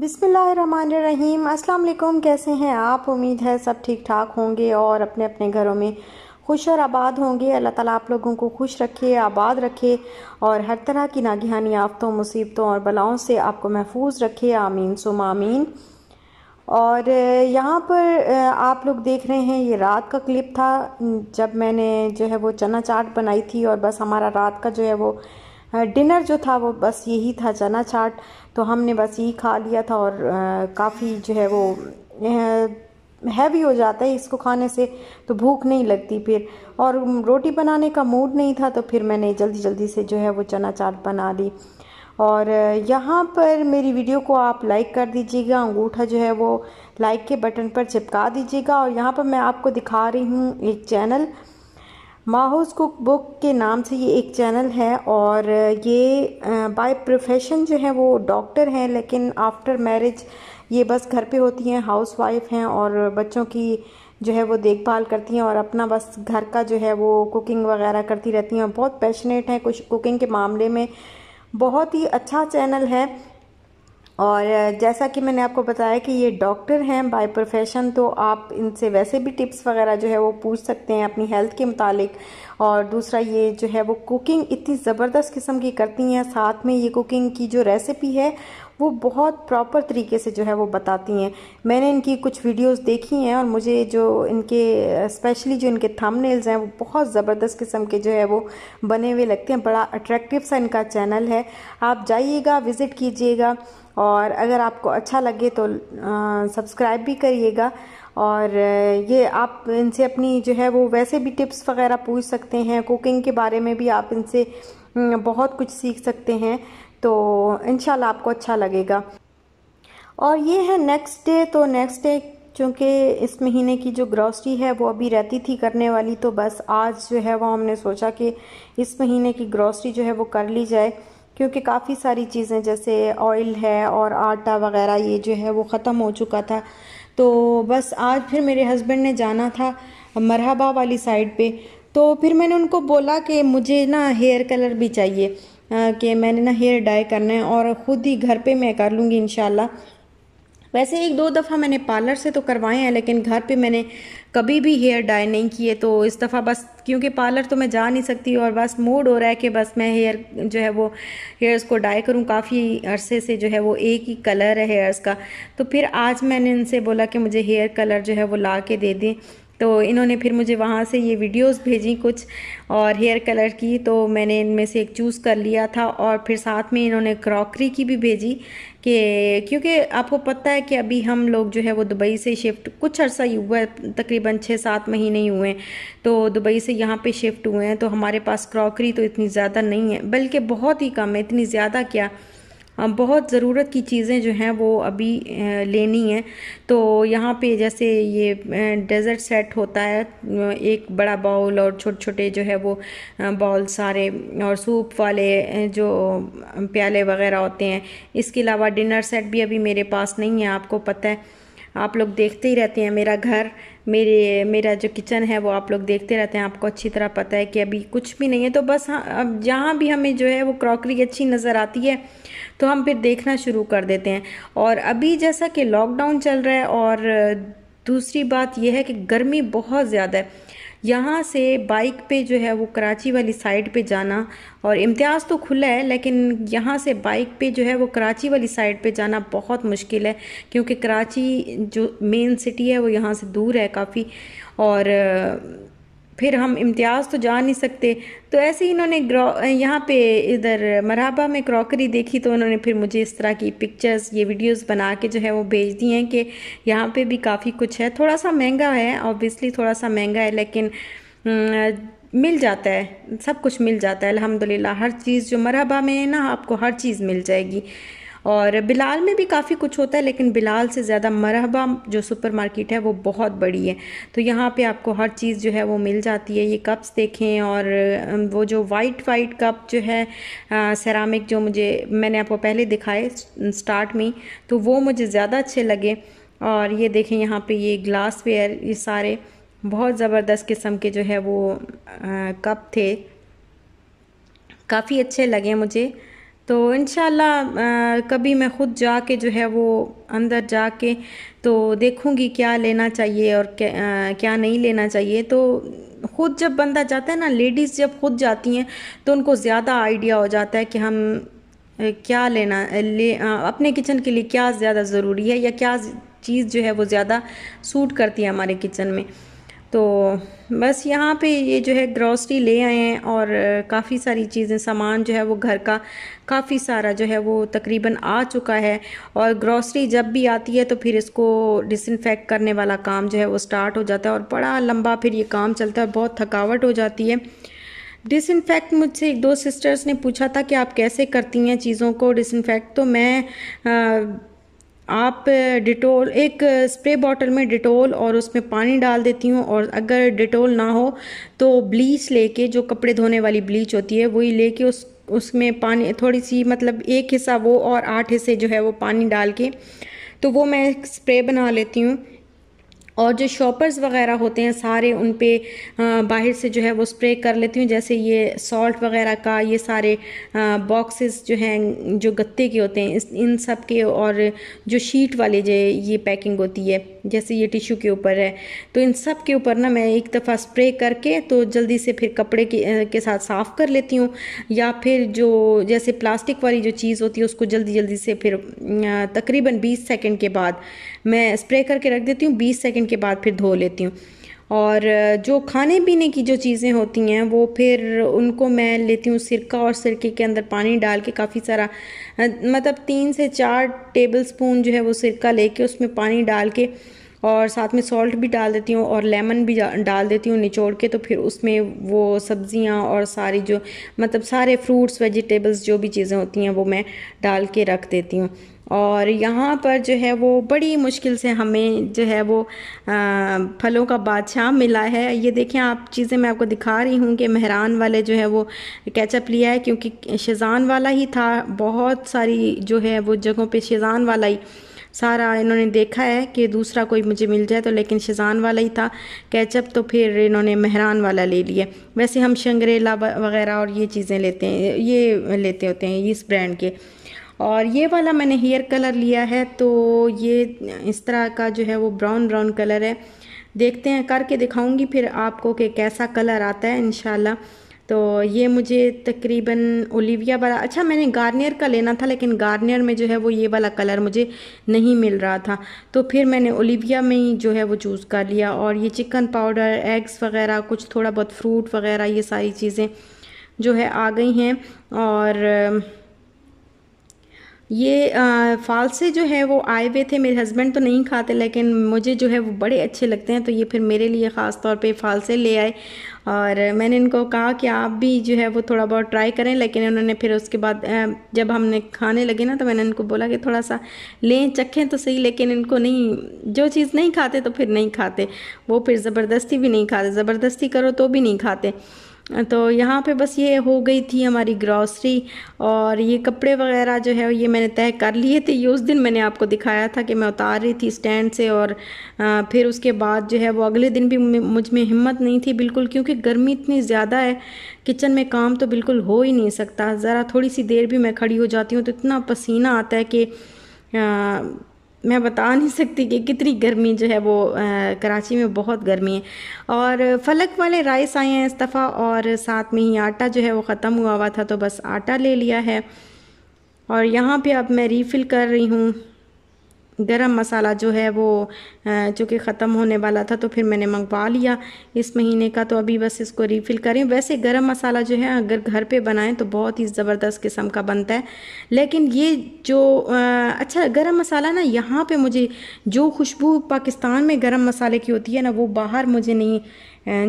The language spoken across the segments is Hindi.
बिसमीम अस्सलाम कैसे हैं आप उम्मीद है सब ठीक ठाक होंगे और अपने अपने घरों में खुश और आबाद होंगे अल्लाह ताला आप लोगों को खुश रखे आबाद रखे और हर तरह की नागहानी आफ़तों मुसीबतों और बलाओं से आपको महफूज रखे आमीन सुम आमीन और यहाँ पर आप लोग देख रहे हैं ये रात का क्लिप था जब मैंने जो है वो चना चाट बनाई थी और बस हमारा रात का जो है वो डिनर जो था वो बस यही था चना चाट तो हमने बस यही खा लिया था और काफ़ी जो है वो हैवी हो जाता है इसको खाने से तो भूख नहीं लगती फिर और रोटी बनाने का मूड नहीं था तो फिर मैंने जल्दी जल्दी से जो है वो चना चाट बना ली और यहाँ पर मेरी वीडियो को आप लाइक कर दीजिएगा अंगूठा जो है वो लाइक के बटन पर चिपका दीजिएगा और यहाँ पर मैं आपको दिखा रही हूँ एक चैनल माहौस कुक बुक के नाम से ये एक चैनल है और ये बाय प्रोफेशन जो है वो डॉक्टर हैं लेकिन आफ्टर मैरिज ये बस घर पे होती हैं हाउस वाइफ हैं और बच्चों की जो है वो देखभाल करती हैं और अपना बस घर का जो है वो कुकिंग वगैरह करती रहती हैं और बहुत पैशनेट हैं कुछ कुकिंग के मामले में बहुत ही अच्छा चैनल है और जैसा कि मैंने आपको बताया कि ये डॉक्टर हैं बाय प्रोफेशन तो आप इनसे वैसे भी टिप्स वगैरह जो है वो पूछ सकते हैं अपनी हेल्थ के मुतालिक और दूसरा ये जो है वो कुकिंग इतनी ज़बरदस्त किस्म की करती हैं साथ में ये कुकिंग की जो रेसिपी है वो बहुत प्रॉपर तरीके से जो है वो बताती हैं मैंने इनकी कुछ वीडियोस देखी हैं और मुझे जो इनके स्पेशली जो इनके थंबनेल्स हैं वो बहुत ज़बरदस्त किस्म के जो है वो बने हुए लगते हैं बड़ा अट्रैक्टिव सा इनका चैनल है आप जाइएगा विज़िट कीजिएगा और अगर आपको अच्छा लगे तो सब्सक्राइब भी करिएगा और ये आप इनसे अपनी जो है वो वैसे भी टिप्स वगैरह पूछ सकते हैं कुकिंग के बारे में भी आप इनसे बहुत कुछ सीख सकते हैं तो इनशाला आपको अच्छा लगेगा और ये है नेक्स्ट डे तो नेक्स्ट डे चूँकि इस महीने की जो ग्रॉसरी है वो अभी रहती थी करने वाली तो बस आज जो है वो हमने सोचा कि इस महीने की ग्रॉसरी जो है वो कर ली जाए क्योंकि काफ़ी सारी चीज़ें जैसे ऑयल है और आटा वगैरह ये जो है वो ख़त्म हो चुका था तो बस आज फिर मेरे हस्बैंड ने जाना था मरहबा वाली साइड पे तो फिर मैंने उनको बोला कि मुझे ना हेयर कलर भी चाहिए कि मैंने ना हेयर डाई करना है और ख़ुद ही घर पे मैं कर लूँगी इन वैसे एक दो दफ़ा मैंने पार्लर से तो करवाए हैं लेकिन घर पे मैंने कभी भी हेयर डाई नहीं किए तो इस दफ़ा बस क्योंकि पार्लर तो मैं जा नहीं सकती और बस मूड हो रहा है कि बस मैं हेयर जो है वो हेयर्स को डाई करूं काफ़ी अरसे से जो है वो एक ही कलर है हेयर्स का तो फिर आज मैंने इनसे बोला कि मुझे हेयर कलर जो है वो ला के दे दें तो इन्होंने फिर मुझे वहाँ से ये वीडियोस भेजी कुछ और हेयर कलर की तो मैंने इनमें से एक चूज़ कर लिया था और फिर साथ में इन्होंने क्रॉकरी की भी भेजी कि क्योंकि आपको पता है कि अभी हम लोग जो है वो दुबई से शिफ्ट कुछ अर्सा ही हुआ है तकरीबन छः सात महीने ही हुए हैं तो दुबई से यहाँ पे शिफ्ट हुए हैं तो हमारे पास क्रॉकरी तो इतनी ज़्यादा नहीं है बल्कि बहुत ही कम है इतनी ज़्यादा क्या हाँ, बहुत ज़रूरत की चीज़ें जो हैं वो अभी लेनी है तो यहाँ पे जैसे ये डेजर्ट सेट होता है एक बड़ा बाउल और छोटे छोटे जो है वो बाउल सारे और सूप वाले जो प्याले वगैरह होते हैं इसके अलावा डिनर सेट भी अभी मेरे पास नहीं है आपको पता है आप लोग देखते ही रहते हैं मेरा घर मेरे मेरा जो किचन है वो आप लोग देखते रहते हैं आपको अच्छी तरह पता है कि अभी कुछ भी नहीं है तो बस हाँ अब जहाँ भी हमें जो है वो क्रॉकरी अच्छी नज़र आती है तो हम फिर देखना शुरू कर देते हैं और अभी जैसा कि लॉकडाउन चल रहा है और दूसरी बात यह है कि गर्मी बहुत ज़्यादा है यहाँ से बाइक पे जो है वो कराची वाली साइड पे जाना और इम्तियाज़ तो खुला है लेकिन यहाँ से बाइक पे जो है वो कराची वाली साइड पे जाना बहुत मुश्किल है क्योंकि कराची जो मेन सिटी है वो यहाँ से दूर है काफ़ी और फिर हम इम्तियाज़ तो जा नहीं सकते तो ऐसे ही इन्होंने यहाँ पे इधर मरहबा में क्रॉकरी देखी तो उन्होंने फिर मुझे इस तरह की पिक्चर्स ये वीडियोस बना के जो है वो भेज दी हैं कि यहाँ पे भी काफ़ी कुछ है थोड़ा सा महंगा है ऑब्वियसली थोड़ा सा महंगा है लेकिन हम्म, मिल जाता है सब कुछ मिल जाता है अलहमदिल्ला हर चीज़ जो मरहबा में है ना आपको हर चीज़ मिल जाएगी और बिलाल में भी काफ़ी कुछ होता है लेकिन बिलाल से ज़्यादा मरहबा जो सुपर मार्केट है वो बहुत बड़ी है तो यहाँ पे आपको हर चीज़ जो है वो मिल जाती है ये कप्स देखें और वो जो वाइट वाइट कप जो है सेरामिक जो मुझे मैंने आपको पहले दिखाए स्टार्ट में तो वो मुझे ज़्यादा अच्छे लगे और ये देखें यहाँ पर ये ग्लास वेयर ये सारे बहुत ज़बरदस्त किस्म के जो है वो आ, कप थे काफ़ी अच्छे लगे मुझे तो इन कभी मैं ख़ुद जा के जो है वो अंदर जा के तो देखूँगी क्या लेना चाहिए और क्या, आ, क्या नहीं लेना चाहिए तो ख़ुद जब बंदा जाता है ना लेडीज़ जब खुद जाती हैं तो उनको ज़्यादा आइडिया हो जाता है कि हम क्या लेना ले आ, अपने किचन के लिए क्या ज़्यादा ज़रूरी है या क्या चीज़ जो है वो ज़्यादा सूट करती है हमारे किचन में तो बस यहाँ पे ये जो है ग्रॉसरी ले आए हैं और काफ़ी सारी चीज़ें सामान जो है वो घर का काफ़ी सारा जो है वो तकरीबन आ चुका है और ग्रॉसरी जब भी आती है तो फिर इसको डिसइनफेक्ट करने वाला काम जो है वो स्टार्ट हो जाता है और बड़ा लंबा फिर ये काम चलता है बहुत थकावट हो जाती है डिसइनफेक्ट मुझसे एक दो सिस्टर्स ने पूछा था कि आप कैसे करती हैं चीज़ों को डिसइनफेक्ट तो मैं आ, आप डिटोल एक स्प्रे बॉटल में डिटोल और उसमें पानी डाल देती हूँ और अगर डिटोल ना हो तो ब्लीच लेके जो कपड़े धोने वाली ब्लीच होती है वही लेके उस उसमें पानी थोड़ी सी मतलब एक हिस्सा वो और आठ हिस्से जो है वो पानी डाल के तो वो मैं स्प्रे बना लेती हूँ और जो शॉपर्स वगैरह होते हैं सारे उन पर बाहर से जो है वो स्प्रे कर लेती हूँ जैसे ये सॉल्ट वगैरह का ये सारे बॉक्सेस जो हैं जो गत्ते के होते हैं इन सब के और जो शीट वाले जो ये पैकिंग होती है जैसे ये टिश्यू के ऊपर है तो इन सब के ऊपर ना मैं एक दफ़ा स्प्रे करके तो जल्दी से फिर कपड़े के, के साथ साफ़ कर लेती हूँ या फिर जो जैसे प्लास्टिक वाली जो चीज़ होती है उसको जल्दी जल्दी से फिर तकरीबन 20 सेकंड के बाद मैं स्प्रे करके रख देती हूँ 20 सेकंड के बाद फिर धो लेती हूँ और जो खाने पीने की जो चीज़ें होती हैं वो फिर उनको मैं लेती हूँ सिरका और सिरके के अंदर पानी डाल के काफ़ी सारा मतलब तीन से चार टेबल स्पून जो है वो सिरका लेके उसमें पानी डाल के और साथ में सॉल्ट भी डाल देती हूँ और लेमन भी डाल देती हूँ निचोड़ के तो फिर उसमें वो सब्ज़ियाँ और सारी जो मतलब सारे फ्रूट्स वेजिटेबल्स जो भी चीज़ें होती हैं वो मैं डाल के रख देती हूँ और यहाँ पर जो है वो बड़ी मुश्किल से हमें जो है वो आ, फलों का बादशाह मिला है ये देखें आप चीज़ें मैं आपको दिखा रही हूँ कि मेहरान वाले जो है वो कैचअप लिया है क्योंकि शेज़ान वाला ही था बहुत सारी जो है वो जगहों पे शेज़ान वाला ही सारा इन्होंने देखा है कि दूसरा कोई मुझे मिल जाए तो लेकिन शेज़ान वाला ही था कैचअप तो फिर इन्होंने मेहरान वाला ले लिया वैसे हम शंगरेला वगैरह और ये चीज़ें लेते हैं ये लेते होते हैं इस ब्रांड के और ये वाला मैंने हेयर कलर लिया है तो ये इस तरह का जो है वो ब्राउन ब्राउन कलर है देखते हैं करके दिखाऊंगी फिर आपको कि कैसा कलर आता है इन तो ये मुझे तकरीबन ओलिविया वाला अच्छा मैंने गार्नियर का लेना था लेकिन गार्नियर में जो है वो ये वाला कलर मुझे नहीं मिल रहा था तो फिर मैंने ओलिविया में ही जो है वो चूज़ कर लिया और ये चिकन पाउडर एग्स वगैरह कुछ थोड़ा बहुत फ्रूट वगैरह ये सारी चीज़ें जो है आ गई हैं और ये फालसे जो है वो आए हुए थे मेरे हस्बैंड तो नहीं खाते लेकिन मुझे जो है वो बड़े अच्छे लगते हैं तो ये फिर मेरे लिए ख़ास तौर पे फालसे ले आए और मैंने इनको कहा कि आप भी जो है वो थोड़ा बहुत ट्राई करें लेकिन उन्होंने फिर उसके बाद जब हमने खाने लगे ना तो मैंने इनको बोला कि थोड़ा सा लें चखें तो सही लेकिन इनको नहीं जो चीज़ नहीं खाते तो फिर नहीं खाते वो फिर ज़बरदस्ती भी नहीं खाते ज़बरदस्ती करो तो भी नहीं खाते तो यहाँ पे बस ये हो गई थी हमारी ग्रॉसरी और ये कपड़े वगैरह जो है ये मैंने तय कर लिए थे ये उस दिन मैंने आपको दिखाया था कि मैं उतार रही थी स्टैंड से और फिर उसके बाद जो है वो अगले दिन भी मुझ में हिम्मत नहीं थी बिल्कुल क्योंकि गर्मी इतनी ज़्यादा है किचन में काम तो बिल्कुल हो ही नहीं सकता ज़रा थोड़ी सी देर भी मैं खड़ी हो जाती हूँ तो इतना पसीना आता है कि मैं बता नहीं सकती कि कितनी गर्मी जो है वो आ, कराची में बहुत गर्मी है और फलक वाले राइस आए हैं इस दफ़ा और साथ में ही आटा जो है वो ख़त्म हुआ हुआ था तो बस आटा ले लिया है और यहाँ पे अब मैं रीफ़िल कर रही हूँ गरम मसाला जो है वो चूँकि ख़त्म होने वाला था तो फिर मैंने मंगवा लिया इस महीने का तो अभी बस इसको रीफ़िल करें वैसे गरम मसाला जो है अगर घर पे बनाएं तो बहुत ही ज़बरदस्त किस्म का बनता है लेकिन ये जो अच्छा गरम मसाला ना यहाँ पे मुझे जो खुशबू पाकिस्तान में गरम मसाले की होती है ना वो बाहर मुझे नहीं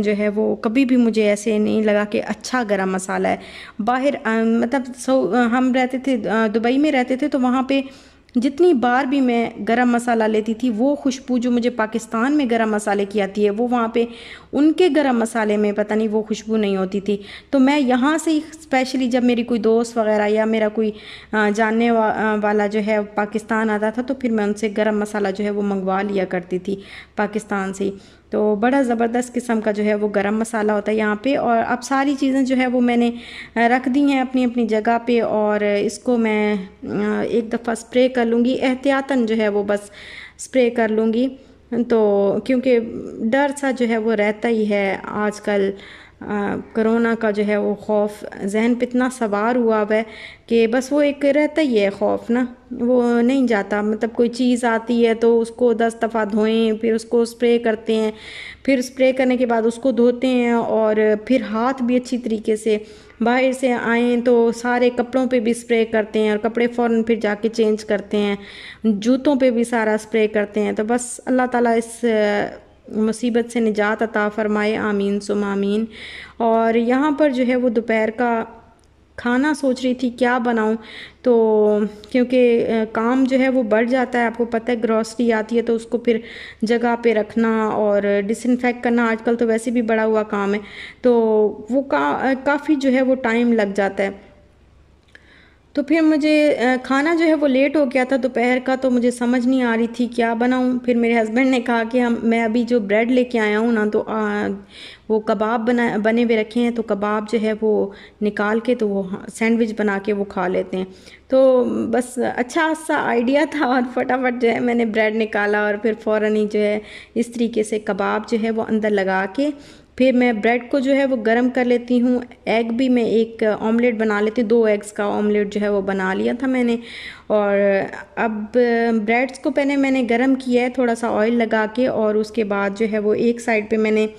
जो है वो कभी भी मुझे ऐसे नहीं लगा कि अच्छा गरम मसाला है बाहर मतलब सो हम रहते थे दुबई में रहते थे तो वहाँ पे जितनी बार भी मैं गरम मसाला लेती थी वो खुशबू जो मुझे पाकिस्तान में गरम मसाले की आती है वो वहाँ पे उनके गरम मसाले में पता नहीं वो खुशबू नहीं होती थी तो मैं यहाँ से ही स्पेशली जब मेरी कोई दोस्त वगैरह या मेरा कोई जानने वा, वाला जो है पाकिस्तान आता था तो फिर मैं उनसे गरम मसाला जो है वो मंगवा लिया करती थी पाकिस्तान से तो बड़ा ज़बरदस्त किस्म का जो है वो गरम मसाला होता है यहाँ पे और अब सारी चीज़ें जो है वो मैंने रख दी हैं अपनी अपनी जगह पे और इसको मैं एक दफ़ा स्प्रे कर लूँगी एहतियातन जो है वो बस स्प्रे कर लूँगी तो क्योंकि डर सा जो है वो रहता ही है आजकल करोना का जो है वो खौफ जहन पर इतना सवार हुआ है कि बस वो एक रहता ही है खौफ ना वो नहीं जाता मतलब कोई चीज़ आती है तो उसको दस दफ़ा धोएं फिर उसको स्प्रे करते हैं फिर स्प्रे करने के बाद उसको धोते हैं और फिर हाथ भी अच्छी तरीके से बाहर से आएँ तो सारे कपड़ों पे भी स्प्रे करते हैं और कपड़े फ़ौर फिर जाके चेंज करते हैं जूतों पे भी सारा स्प्रे करते हैं तो बस अल्लाह ताला इस मुसीबत से निजात अता फ़रमाए आमीन सुम आमीन और यहाँ पर जो है वो दोपहर का खाना सोच रही थी क्या बनाऊं तो क्योंकि काम जो है वो बढ़ जाता है आपको पता है ग्रॉसरी आती है तो उसको फिर जगह पे रखना और डिसइनफेक्ट करना आजकल तो वैसे भी बड़ा हुआ काम है तो वो का काफ़ी जो है वो टाइम लग जाता है तो फिर मुझे खाना जो है वो लेट हो गया था दोपहर का तो मुझे समझ नहीं आ रही थी क्या बनाऊं फिर मेरे हस्बैंड ने कहा कि हम मैं अभी जो ब्रेड लेके आया हूँ ना तो आ, वो कबाब बना बने हुए रखे हैं तो कबाब जो है वो निकाल के तो वो सैंडविच बना के वो खा लेते हैं तो बस अच्छा सा आइडिया था और फटाफट जो है मैंने ब्रेड निकाला और फिर फ़ौर ही जो है इस तरीके से कबाब जो है वो अंदर लगा के फिर मैं ब्रेड को जो है वो गर्म कर लेती हूँ एग भी मैं एक ऑमलेट बना लेती हूँ दो एग्स का ऑमलेट जो है वो बना लिया था मैंने और अब ब्रेड्स को पहले मैंने गर्म किया है थोड़ा सा ऑयल लगा के और उसके बाद जो है वो एक साइड पे मैंने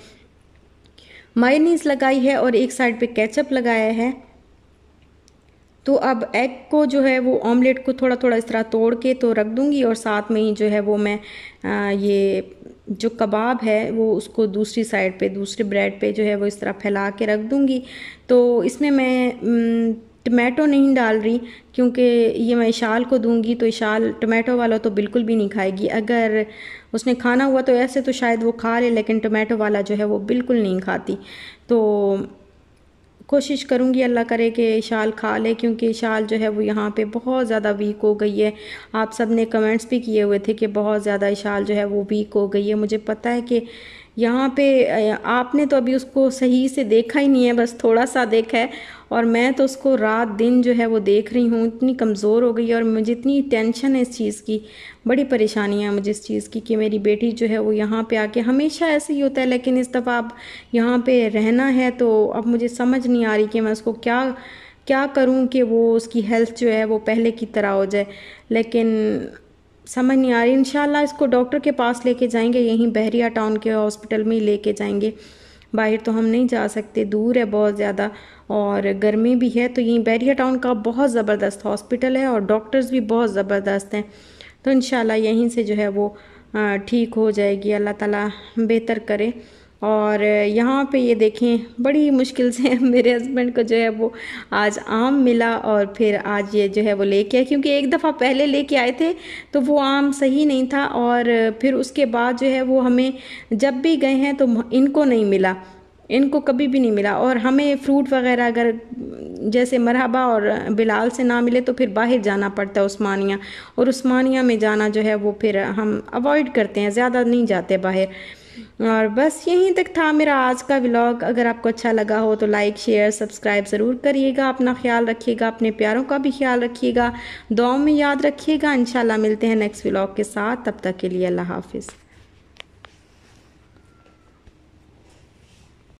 मायनीस लगाई है और एक साइड पे केचप लगाया है तो अब एग को जो है वो ऑमलेट को थोड़ा थोड़ा इस तरह तोड़ के तो रख दूँगी और साथ में ही जो है वो मैं ये जो कबाब है वो उसको दूसरी साइड पे दूसरे ब्रेड पे जो है वो इस तरह फैला के रख दूँगी तो इसमें मैं टमाटो नहीं डाल रही क्योंकि ये मैं इशाल को दूंगी तो इशाल टमाटो वाला तो बिल्कुल भी नहीं खाएगी अगर उसने खाना हुआ तो ऐसे तो शायद वो खा ले लेकिन टमाटो वाला जो है वो बिल्कुल नहीं खाती तो कोशिश करूँगी अल्लाह करे कि शाल खा ले क्योंकि शाल जो है वो यहाँ पे बहुत ज़्यादा वीक हो गई है आप सब ने कमेंट्स भी किए हुए थे कि बहुत ज़्यादा शाल जो है वो वीक हो गई है मुझे पता है कि यहाँ पे आपने तो अभी उसको सही से देखा ही नहीं है बस थोड़ा सा देखा है और मैं तो उसको रात दिन जो है वो देख रही हूँ इतनी कमज़ोर हो गई और मुझे इतनी टेंशन है इस चीज़ की बड़ी परेशानी है मुझे इस चीज़ की कि मेरी बेटी जो है वो यहाँ पे आके हमेशा ऐसे ही होता है लेकिन इस दफ़ा अब यहाँ पे रहना है तो अब मुझे समझ नहीं आ रही कि मैं उसको क्या क्या करूँ कि वो उसकी हेल्थ जो है वो पहले की तरह हो जाए लेकिन समझ नहीं आ रही इंशाल्लाह इसको डॉक्टर के पास लेके जाएंगे यहीं बहरिया टाउन के हॉस्पिटल में ही लेके जाएंगे बाहर तो हम नहीं जा सकते दूर है बहुत ज़्यादा और गर्मी भी है तो यहीं बहरिया टाउन का बहुत ज़बरदस्त हॉस्पिटल है और डॉक्टर्स भी बहुत ज़बरदस्त हैं तो इन यहीं से जो है वो ठीक हो जाएगी अल्लाह ताला बेहतर करे और यहाँ पे ये देखें बड़ी मुश्किल से मेरे हस्बैंड को जो है वो आज आम मिला और फिर आज ये जो है वो लेके आए क्योंकि एक दफ़ा पहले लेके आए थे तो वो आम सही नहीं था और फिर उसके बाद जो है वो हमें जब भी गए हैं तो इनको नहीं मिला इनको कभी भी नहीं मिला और हमें फ्रूट वगैरह अगर जैसे मरहबा और बिलाल से ना मिले तो फिर बाहर जाना पड़ता है उस्मानिया और उस्मानिया में जाना जो है वो फिर हम अवॉइड करते हैं ज़्यादा नहीं जाते बाहर और बस यहीं तक था मेरा आज का व्लॉग अगर आपको अच्छा लगा हो तो लाइक शेयर सब्सक्राइब ज़रूर करिएगा अपना ख्याल रखिएगा अपने प्यारों का भी ख्याल रखिएगा दुआओं में याद रखिएगा इंशाल्लाह मिलते हैं नेक्स्ट व्लॉग के साथ तब तक के लिए अल्लाह हाफिज़